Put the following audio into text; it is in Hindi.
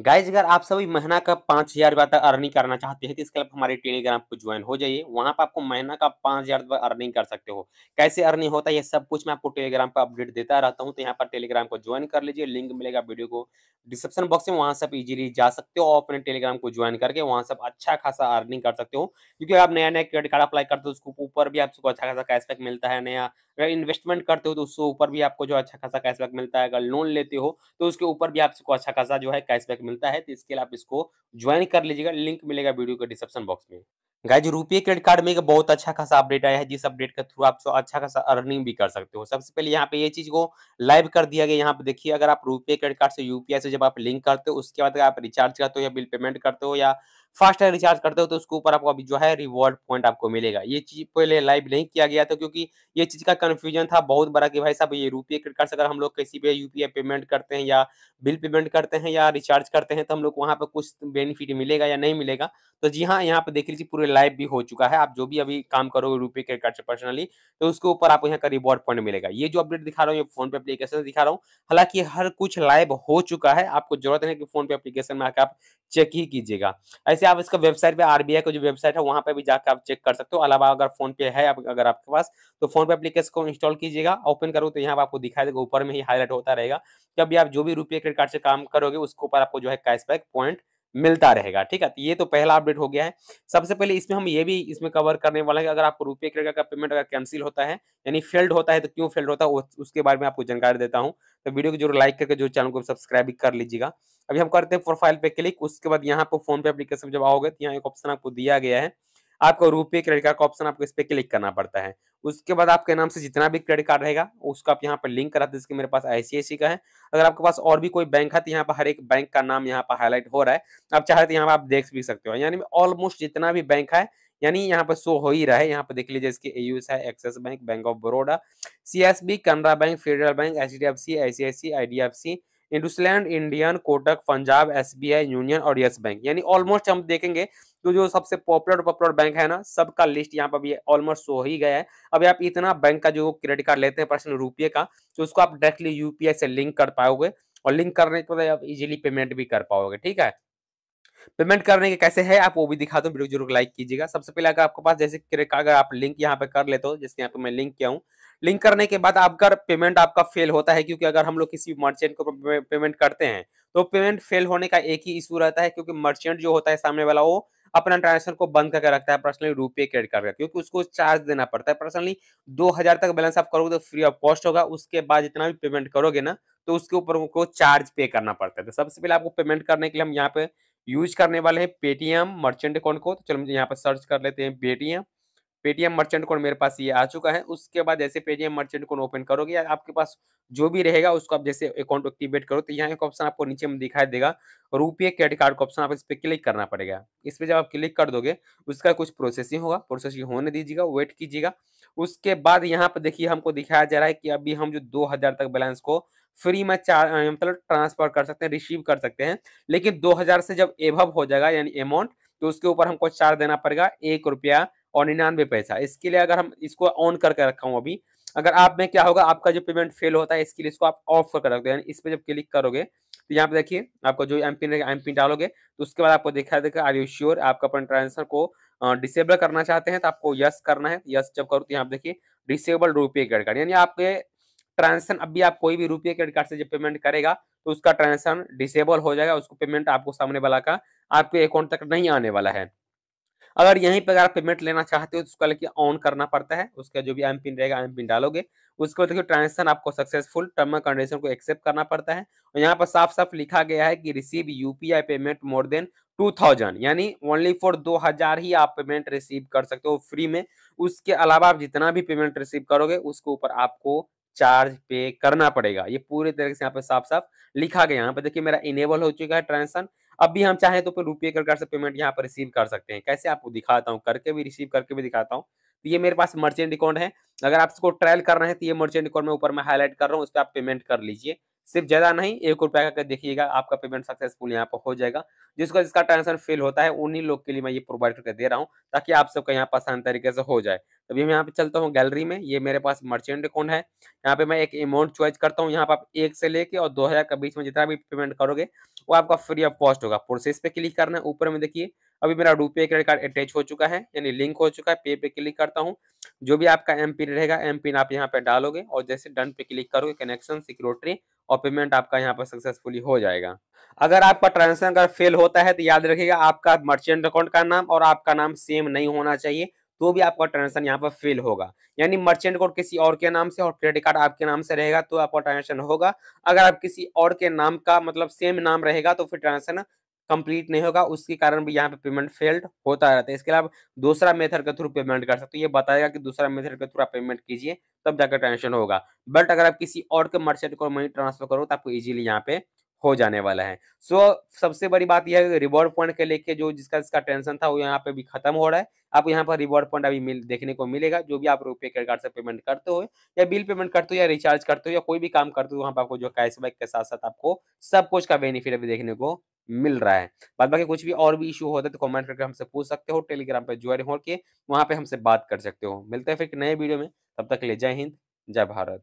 गाइज अगर आप सभी महीना का पांच हज़ार रुपया तक अर्निंग करना चाहते हैं तो इसके लिए हमारे टेलीग्राम को ज्वाइन हो जाइए वहां पर आपको महीना का पांच हज़ार अर्निंग कर सकते हो कैसे अर्निंग होता है ये सब कुछ मैं आपको टेलीग्राम पर अपडेट देता रहता हूँ तो यहाँ पर टेलीग्राम को ज्वाइन कर लीजिए लिंक मिलेगा वीडियो को डिस्क्रिप्शन बॉक्स में वहां से आप इजिली जा सकते हो और अपने टेलीग्राम को ज्वाइन करके वहां से अच्छा खासा अर्निंग कर सकते हो क्योंकि आप नया नया क्रेडिट कार्ड अप्लाई करते हो उसके ऊपर भी आपको अच्छा खासा कैशबैक मिलता है नया अगर इन्वेस्टमेंट करते हो तो उसके ऊपर भी आपको जो अच्छा खासा कैशबैक मिलता है अगर लोन लेते हो तो उसके ऊपर भी आपको अच्छा खासा जो है कैशबैक सर्टिफिकेट मिलता है तो इसके लिए आप इसको ज्वाइन कर लीजिएगा लिंक मिलेगा वीडियो के डिस्क्रिप्शन बॉक्स में गाइज रुपये क्रेडिट कार्ड में एक बहुत अच्छा खासा अपडेट आया है जिस अपडेट के थ्रू आप अच्छा खासा अर्निंग भी कर सकते हो सबसे पहले यहाँ पे ये चीज को लाइव कर दिया गया यहाँ पे देखिए अगर आप रुपये क्रेडिट कार्ड से यूपीआई से जब आप लिंक करते हो उसके बाद आप रिचार्ज करते हो या बिल पेमेंट करते हो या फास्ट रिचार्ज करते हो तो उसके ऊपर आपको अभी जो है रिवॉर्ड पॉइंट आपको मिलेगा ये चीज पहले लाइव नहीं किया गया था क्योंकि ये चीज का कन्फ्यूजन था बहुत बड़ा कि भाई साहब ये रुपये क्रेडिट कार्ड से अगर हम लोग किसी पे यूपीआई पेमेंट करते हैं या बिल पेमेंट करते हैं या रिचार्ज करते हैं तो हम लोग वहाँ पर कुछ बेनिफिट मिलेगा या नहीं मिलेगा तो जी हाँ यहाँ पे देख लीजिए पूरे लाइव भी हो चुका है आप जो भी अभी काम करोगे रुपये क्रेडिट कार्ड से पर्सनली तो उसके ऊपर आपको यहाँ का रिवॉर्ड पॉइंट मिलेगा ये जो अपडेट दिखा रहा हूँ ये फोन पे अपलीकेशन दिखा रहा हूँ हालांकि हर कुछ लाइव हो चुका है आपको जरूरत है कि फोन पे एप्लीकेशन में आकर आप चेक ही कीजिएगा ऐसे वैसे आप इसका वेबसाइट पे आरबीआई का जो वेबसाइट है वहां पे भी जाकर आप चेक कर सकते हो अलावा अगर फोन पे है अगर आपके पास तो फोन पे एप्लीकेशन को इंस्टॉल कीजिएगा ओपन करो तो यहाँ पे आपको दिखाई देगा ऊपर में ही हाईलाइट होता रहेगा कि अभी आप जो भी रुपये क्रेडिट कार्ड से काम करोगे उसके ऊपर आपको जो है कैशबैक पॉइंट मिलता रहेगा ठीक है तो ये तो पहला अपडेट हो गया है सबसे पहले इसमें हम ये भी इसमें कवर करने वाले हैं अगर आपको रुपये क्रेडिट का पेमेंट अगर कैंसिल होता है यानी फेल्ड होता है तो क्यों फेल्ड होता है उसके बारे में आपको जानकारी देता हूँ तो वीडियो को जरूर लाइक करके जो चैनल को सब्सक्राइब भी कर लीजिएगा अभी हम करते हैं प्रोफाइल पे क्लिक उसके बाद यहाँ पर फोन पे एप्लीकेशन जब आओगे तो यहाँ एक ऑप्शन आपको दिया गया है आपको रुपये क्रेडिट कार्ड का ऑप्शन आपको इस पर क्लिक करना पड़ता है उसके बाद आपके नाम से जितना भी क्रेडिट कार्ड रहेगा उसको आप यहाँ पर लिंक कराते जिसके मेरे पास आईसीआईसी का है अगर आपके पास और भी कोई बैंक है तो यहाँ पर हर एक बैंक का नाम यहाँ पर हाईलाइट हो रहा है आप चाहे तो यहाँ पर आप देख भी सकते हो यानी ऑलमोस्ट जितना भी बैंक है यानी यहाँ पर शो हो ही रहा है यहाँ पर देख लीजिए इसके एयूस है Axis bank bank of Baroda सी Canara bank Federal bank H D F C I C I C I D F C IndusInd Indian Kotak Punjab SBI Union और यस बैंक यानी ऑलमोस्ट हम देखेंगे तो जो सबसे पॉपुलर पॉपुलर बैंक है ना सबका लिस्ट यहाँ पर भी ऑलमोस्ट हो ही गया है अभी आप इतना बैंक का जो क्रेडिट कार्ड लेते हैं पर्सनल रुपये का तो उसको आप डायरेक्टली यूपीआई से लिंक कर पाओगे और लिंक करने के बाद आप इजिली पेमेंट भी कर पाओगे ठीक है पेमेंट करने के कैसे है आप वो भी दिखा दो वीडियो जरूर लाइक कीजिएगा सबसे पहले अगर आपके पास जैसे अगर आप लिंक यहाँ पे कर लेते हो जैसे यहाँ पे मैं लिंक किया हूँ लिंक करने के बाद आपका पेमेंट आपका फेल होता है क्योंकि अगर हम लोग किसी मर्चेंट को पेमेंट करते हैं तो पेमेंट फेल होने का एक ही इशू रहता है क्योंकि मर्चेंट जो होता है सामने वाला वो अपना ट्रांजेक्शन को बंद करके रखता है पर्सनली रुपये क्रेड कर क्योंकि उसको चार्ज देना पड़ता है पर्सनली दो हजार तक बैलेंस आप करोगे तो फ्री ऑफ कॉस्ट होगा उसके बाद जितना भी पेमेंट करोगे ना तो उसके ऊपर उनको चार्ज पे करना पड़ता है तो सबसे पहले आपको पेमेंट करने के लिए हम यहाँ पे यूज करने वाले हैं पेटीएम मर्चेंट अकाउंट को तो चलो मुझे यहाँ पर सर्च कर लेते हैं पेटीएम पेटीएम मर्चेंट अकाउंट मेरे पास ये आ चुका है उसके बाद जैसे पेटीएम मर्चेंट अकाउंट ओपन करोगे या आपके पास जो भी रहेगा उसको आप जैसे अकाउंट एक्टिवेट करो तो यहाँ एक ऑप्शन आपको नीचे में दिखाई देगा रुपये क्रेडिट कार्ड का ऑप्शन आप इस पर क्लिक करना पड़ेगा इस पर जब आप क्लिक कर दोगे उसका कुछ प्रोसेसिंग होगा प्रोसेसिंग होने दीजिएगा वेट कीजिएगा उसके बाद यहाँ पर देखिए हमको दिखाया जा रहा है कि अभी हम जो दो तक बैलेंस को फ्री में चार मतलब ट्रांसफर कर सकते हैं रिसीव कर सकते हैं लेकिन 2000 से जब एभव हो जाएगा यानी अमाउंट तो उसके ऊपर हमको चार्ज देना पड़ेगा एक रुपया और निन्यानवे पैसा इसके लिए अगर हम इसको ऑन करके रखा हूँ अभी अगर आप में क्या होगा आपका जो पेमेंट फेल होता है इसके लिए इसको आप ऑफ करके रखते हो यानी इस पर जब क्लिक करोगे तो यहाँ पे देखिए आपका जो एम पिन एम पिन डालोगे तो उसके बाद आपको देखा देखा आर यू श्योर आपका अपन ट्रांसफर को डिसेबल करना चाहते हैं तो आपको यस करना है यस जब करो तो यहाँ पे देखिए डिसेबल रूपे क्रेडिट कार्ड यानी आपके ट्रांजेक्शन अब भी आप कोई भी रुपये क्रेडिट कार्ड से जब पेमेंट करेगा तो उसका ट्रांजेक्शन डिसेबल हो जाएगा उसको पेमेंट आपको सामने वाला का आपके अकाउंट तक नहीं आने वाला है अगर यहीं पर अगर आप पेमेंट लेना चाहते हो तो उसका लेकिन ऑन करना पड़ता है उसका जो भी एम पिन रहेगा एम पिन डालोगे उसके बाद देखिए ट्रांजेक्शन आपको सक्सेसफुल टर्म एंड कंडीशन को एक्सेप्ट करना पड़ता है और यहाँ पर साफ साफ लिखा गया है कि receive UPI payment more than two thousand यानी ओनली फॉर दो हजार ही आप पेमेंट रिसीव कर सकते हो फ्री में उसके अलावा आप जितना भी पेमेंट रिसीव करोगे उसके ऊपर आपको चार्ज पे करना पड़ेगा ये पूरी तरीके से यहाँ पे साफ साफ लिखा गया यहाँ पे देखिए मेरा इनेबल हो चुका है ट्रांजेक्शन अब भी हम चाहें तो फिर रुपये कर कार्ड से पेमेंट यहाँ पर रिसीव कर सकते हैं कैसे आपको दिखाता हूँ करके भी रिसीव करके भी दिखाता हूँ तो ये मेरे पास मर्चेंट अकाउंट है अगर आप इसको ट्रायल कर रहे हैं तो ये मर्चेंट अकाउंट में ऊपर मैं हाईलाइट कर रहा हूँ उस पर आप पेमेंट कर लीजिए सिर्फ ज्यादा नहीं एक रुपया का देखिएगा आपका पेमेंट सक्सेसफुल यहाँ पर हो जाएगा जिसको जिसका ट्रांसफर फेल होता है उन्हीं लोग के लिए मैं ये प्रोवाइड करके दे रहा हूँ ताकि आप सबका यहाँ पर आसान तरीके से हो जाए अभी मैं यहाँ पे चलता हूँ गैलरी में ये मेरे पास मर्चेंट अकाउंट है यहाँ पे मैं एक अमाउंट चॉइस करता हूँ यहाँ पर आप एक से लेके और दो हजार के बीच में जितना भी पेमेंट करोगे वो आपका फ्री ऑफ कॉस्ट होगा प्रोसेस पे क्लिक करना है ऊपर में देखिए अभी मेरा रुपये क्रेडिट कार्ड अटैच हो चुका है यानी लिंक हो चुका है पे पे क्लिक करता हूँ जो भी आपका एम पिन रहेगा एम पिन आप यहाँ पे डालोगे और जैसे डन पे क्लिक करोगे कनेक्शन सिक्योरिटी और पेमेंट आपका यहाँ पर सक्सेसफुली हो जाएगा अगर आपका ट्रांजेक्शन अगर फेल होता है तो याद रखिएगा आपका मर्चेंट अकाउंट का नाम और आपका नाम सेम नहीं होना चाहिए तो भी आपका ट्रांजेक्शन यहाँ पर फेल होगा यानी मर्चेंट अकाउंट किसी और के नाम से और क्रेडिट कार्ड आपके नाम से रहेगा तो आपका ट्रांजेक्शन होगा अगर आप किसी और के नाम का मतलब सेम नाम रहेगा तो फिर ट्रांजेक्शन कंप्लीट नहीं होगा उसके कारण भी यहाँ पे पेमेंट फेल्ड होता रहता है इसके अलावा दूसरा मेथड के थ्रू पेमेंट कर सकते हो ये बताएगा कि दूसरा मेथड के थ्रू आप पेमेंट कीजिए तब जाकर टेंशन होगा बट अगर आप किसी और के मर्चेंट को मनी ट्रांसफर करो तो आपको इजीली यहाँ पे हो जाने वाला है सो so, सबसे बड़ी बात यह है कि रिवॉर्ड पॉइंट के लेके जो जिसका जिसका टेंशन था वो यहाँ पे भी खत्म हो रहा है आप यहाँ पर रिवॉर्ड पॉइंट अभी मिल देखने को मिलेगा जो भी आप रुपये क्रेडिट कार्ड से पेमेंट करते हो या बिल पेमेंट करते हो या रिचार्ज करते हो या कोई भी काम करते हो वहाँ पर आपको जो कैशबैक के साथ साथ आपको सब कुछ का बेनिफिट अभी देखने को मिल रहा है बाद बाकी कुछ भी और भी इशू होता है तो कमेंट करके हमसे पूछ सकते हो टेलीग्राम पर ज्वाइन होकर वहां पे हमसे बात कर सकते हो मिलते हैं फिर नए वीडियो में तब तक के लिए जय हिंद जय भारत